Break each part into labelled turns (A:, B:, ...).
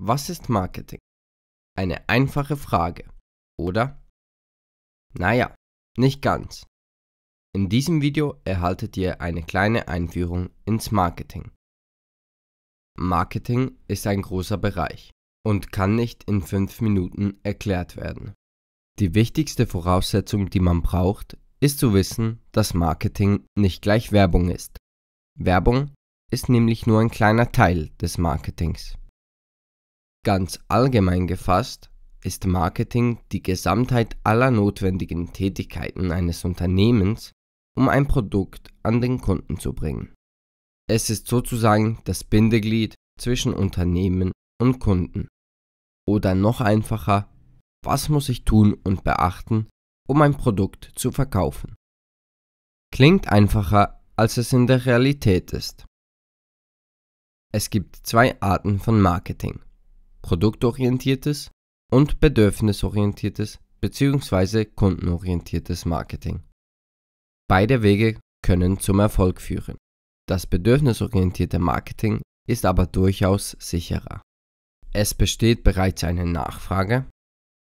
A: Was ist Marketing? Eine einfache Frage, oder? Naja, nicht ganz. In diesem Video erhaltet ihr eine kleine Einführung ins Marketing. Marketing ist ein großer Bereich und kann nicht in 5 Minuten erklärt werden. Die wichtigste Voraussetzung, die man braucht, ist zu wissen, dass Marketing nicht gleich Werbung ist. Werbung ist nämlich nur ein kleiner Teil des Marketings. Ganz allgemein gefasst ist Marketing die Gesamtheit aller notwendigen Tätigkeiten eines Unternehmens, um ein Produkt an den Kunden zu bringen. Es ist sozusagen das Bindeglied zwischen Unternehmen und Kunden. Oder noch einfacher, was muss ich tun und beachten, um ein Produkt zu verkaufen? Klingt einfacher, als es in der Realität ist. Es gibt zwei Arten von Marketing produktorientiertes und bedürfnisorientiertes bzw. kundenorientiertes Marketing. Beide Wege können zum Erfolg führen. Das bedürfnisorientierte Marketing ist aber durchaus sicherer. Es besteht bereits eine Nachfrage,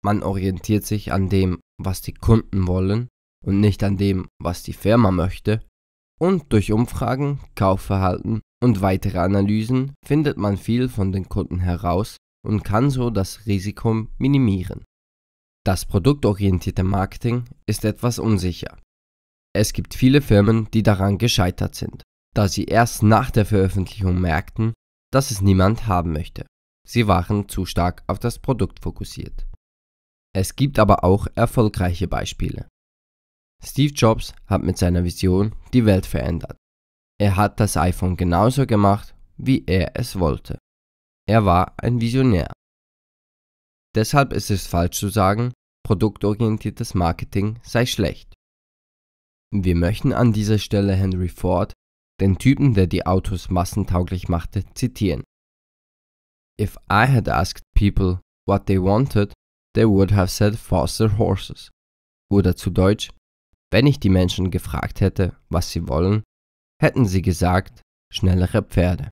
A: man orientiert sich an dem, was die Kunden wollen und nicht an dem, was die Firma möchte, und durch Umfragen, Kaufverhalten und weitere Analysen findet man viel von den Kunden heraus, und kann so das Risiko minimieren. Das produktorientierte Marketing ist etwas unsicher. Es gibt viele Firmen, die daran gescheitert sind, da sie erst nach der Veröffentlichung merkten, dass es niemand haben möchte. Sie waren zu stark auf das Produkt fokussiert. Es gibt aber auch erfolgreiche Beispiele. Steve Jobs hat mit seiner Vision die Welt verändert. Er hat das iPhone genauso gemacht, wie er es wollte. Er war ein Visionär. Deshalb ist es falsch zu sagen, produktorientiertes Marketing sei schlecht. Wir möchten an dieser Stelle Henry Ford, den Typen, der die Autos massentauglich machte, zitieren. If I had asked people what they wanted, they would have said faster horses. Oder zu Deutsch, wenn ich die Menschen gefragt hätte, was sie wollen, hätten sie gesagt, schnellere Pferde.